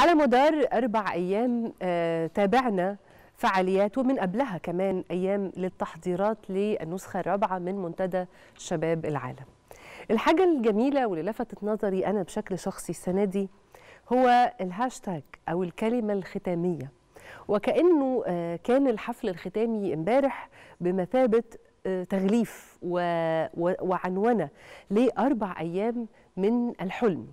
على مدار أربع أيام آه، تابعنا فعاليات ومن قبلها كمان أيام للتحضيرات للنسخة الرابعة من منتدى شباب العالم الحاجة الجميلة واللي لفتت نظري أنا بشكل شخصي السنة دي هو الهاشتاج أو الكلمة الختامية وكأنه آه، كان الحفل الختامي امبارح بمثابة آه، تغليف وعنونة لأربع أيام من الحلم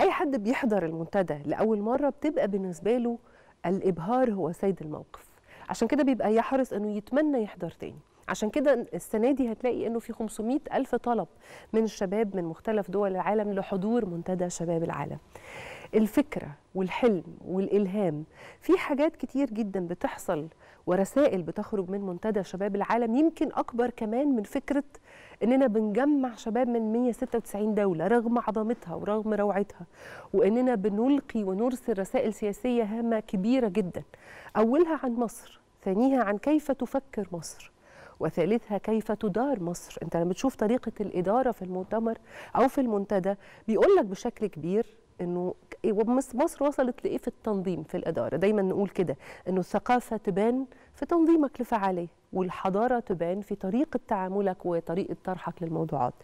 اي حد بيحضر المنتدى لاول مره بتبقى بالنسبه له الابهار هو سيد الموقف عشان كده بيبقى يحرص انه يتمنى يحضر تاني عشان كده السنه دي هتلاقي انه في 500 الف طلب من الشباب من مختلف دول العالم لحضور منتدى شباب العالم الفكرة والحلم والإلهام في حاجات كتير جدا بتحصل ورسائل بتخرج من منتدى شباب العالم يمكن أكبر كمان من فكرة إننا بنجمع شباب من 196 دولة رغم عظمتها ورغم روعتها وإننا بنلقي ونرسل رسائل سياسية هامة كبيرة جدا أولها عن مصر ثانيها عن كيف تفكر مصر وثالثها كيف تدار مصر انت لما تشوف طريقه الاداره في المؤتمر او في المنتدى بيقول لك بشكل كبير انه مصر وصلت لايه في التنظيم في الاداره دايما نقول كده انه الثقافه تبان في تنظيمك لفعاليه والحضاره تبان في طريقه تعاملك وطريقه طرحك للموضوعات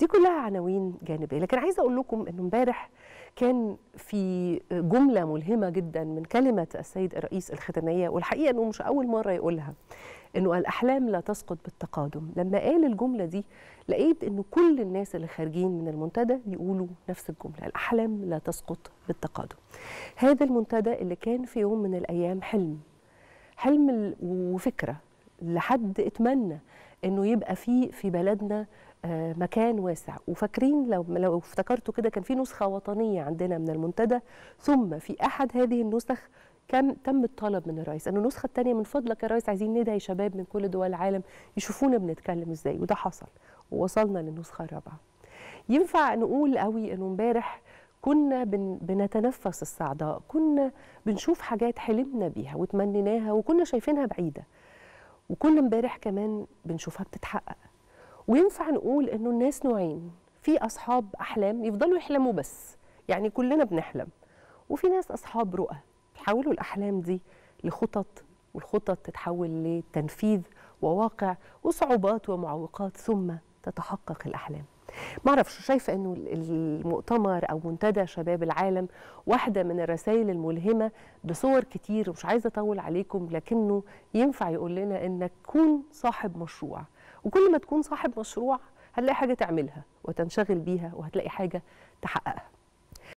دي كلها عناوين جانبيه لكن عايزه اقول لكم انه امبارح كان في جمله ملهمه جدا من كلمه السيد الرئيس الختاميه والحقيقه انه مش اول مره يقولها انه الاحلام لا تسقط بالتقادم لما قال الجمله دي لقيت انه كل الناس اللي خارجين من المنتدى بيقولوا نفس الجمله الاحلام لا تسقط بالتقادم هذا المنتدى اللي كان في يوم من الايام حلم حلم وفكره لحد اتمنى انه يبقى فيه في بلدنا آه، مكان واسع وفاكرين لو لو افتكرتوا كده كان في نسخه وطنيه عندنا من المنتدى ثم في احد هذه النسخ كان تم الطلب من الرئيس انه النسخه الثانيه من فضلك يا رئيس عايزين ندعي شباب من كل دول العالم يشوفونا بنتكلم ازاي وده حصل ووصلنا للنسخه الرابعه ينفع نقول قوي انه امبارح كنا بن بنتنفس الصعداء كنا بنشوف حاجات حلمنا بيها وتمنيناها وكنا شايفينها بعيده وكل امبارح كمان بنشوفها بتتحقق وينفع نقول انه الناس نوعين في اصحاب احلام يفضلوا يحلموا بس يعني كلنا بنحلم وفي ناس اصحاب رؤى تحولوا الأحلام دي لخطط والخطط تتحول لتنفيذ وواقع وصعوبات ومعوقات ثم تتحقق الأحلام ما اعرفش شايفه انه المؤتمر او منتدى شباب العالم واحده من الرسائل الملهمه بصور كتير ومش عايزه اطول عليكم لكنه ينفع يقول لنا انك كون صاحب مشروع وكل ما تكون صاحب مشروع هتلاقي حاجه تعملها وتنشغل بيها وهتلاقي حاجه تحققها